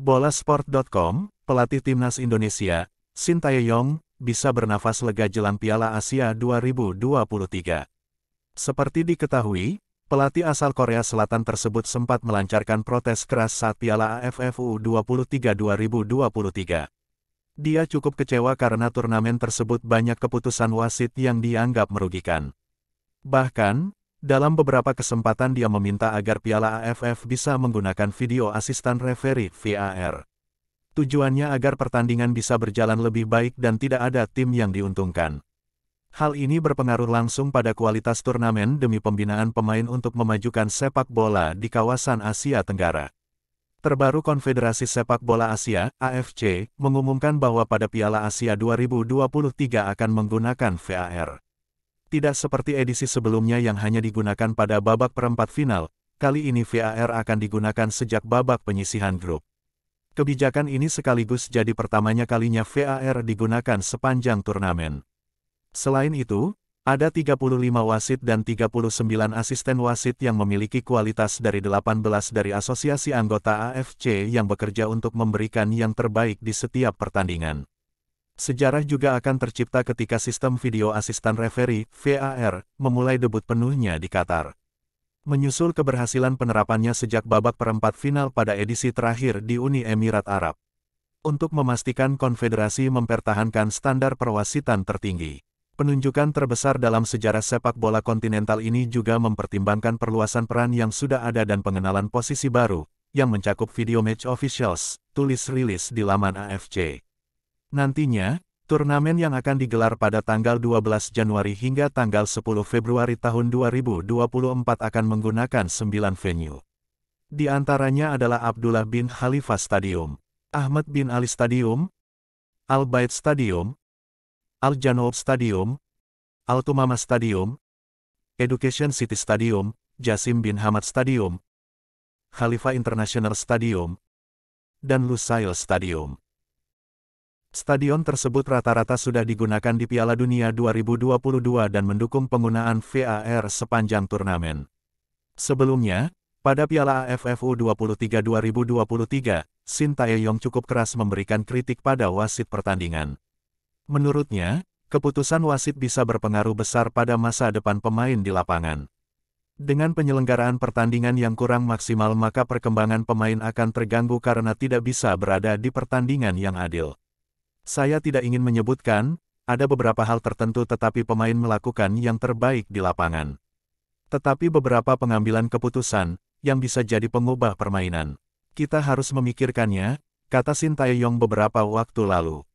Bolasport.com, pelatih timnas Indonesia, Sintayong, bisa bernafas lega jelang Piala Asia 2023. Seperti diketahui, pelatih asal Korea Selatan tersebut sempat melancarkan protes keras saat Piala AFF U23 2023. Dia cukup kecewa karena turnamen tersebut banyak keputusan wasit yang dianggap merugikan. Bahkan, dalam beberapa kesempatan dia meminta agar Piala AFF bisa menggunakan video asisten referee VAR. Tujuannya agar pertandingan bisa berjalan lebih baik dan tidak ada tim yang diuntungkan. Hal ini berpengaruh langsung pada kualitas turnamen demi pembinaan pemain untuk memajukan sepak bola di kawasan Asia Tenggara. Terbaru Konfederasi Sepak Bola Asia, AFC, mengumumkan bahwa pada Piala Asia 2023 akan menggunakan VAR. Tidak seperti edisi sebelumnya yang hanya digunakan pada babak perempat final, kali ini VAR akan digunakan sejak babak penyisihan grup. Kebijakan ini sekaligus jadi pertamanya kalinya VAR digunakan sepanjang turnamen. Selain itu, ada 35 wasit dan 39 asisten wasit yang memiliki kualitas dari 18 dari asosiasi anggota AFC yang bekerja untuk memberikan yang terbaik di setiap pertandingan. Sejarah juga akan tercipta ketika sistem video asisten referee VAR memulai debut penuhnya di Qatar. Menyusul keberhasilan penerapannya sejak babak perempat final pada edisi terakhir di Uni Emirat Arab. Untuk memastikan konfederasi mempertahankan standar perwasitan tertinggi. Penunjukan terbesar dalam sejarah sepak bola kontinental ini juga mempertimbangkan perluasan peran yang sudah ada dan pengenalan posisi baru, yang mencakup video match officials, tulis rilis di laman AFC. Nantinya, turnamen yang akan digelar pada tanggal 12 Januari hingga tanggal 10 Februari tahun 2024 akan menggunakan 9 venue. Di antaranya adalah Abdullah bin Khalifa Stadium, Ahmad bin Ali Stadium, Al Bayt Stadium, Al Janoub Stadium, Al Tumama Stadium, Education City Stadium, Jasim bin Hamad Stadium, Khalifa International Stadium, dan Lusail Stadium. Stadion tersebut rata-rata sudah digunakan di Piala Dunia 2022 dan mendukung penggunaan VAR sepanjang turnamen. Sebelumnya, pada Piala AFF U23 2023, Shin Taeyong cukup keras memberikan kritik pada wasit pertandingan. Menurutnya, keputusan wasit bisa berpengaruh besar pada masa depan pemain di lapangan. Dengan penyelenggaraan pertandingan yang kurang maksimal maka perkembangan pemain akan terganggu karena tidak bisa berada di pertandingan yang adil. Saya tidak ingin menyebutkan, ada beberapa hal tertentu tetapi pemain melakukan yang terbaik di lapangan. Tetapi beberapa pengambilan keputusan, yang bisa jadi pengubah permainan. Kita harus memikirkannya, kata Sintayong beberapa waktu lalu.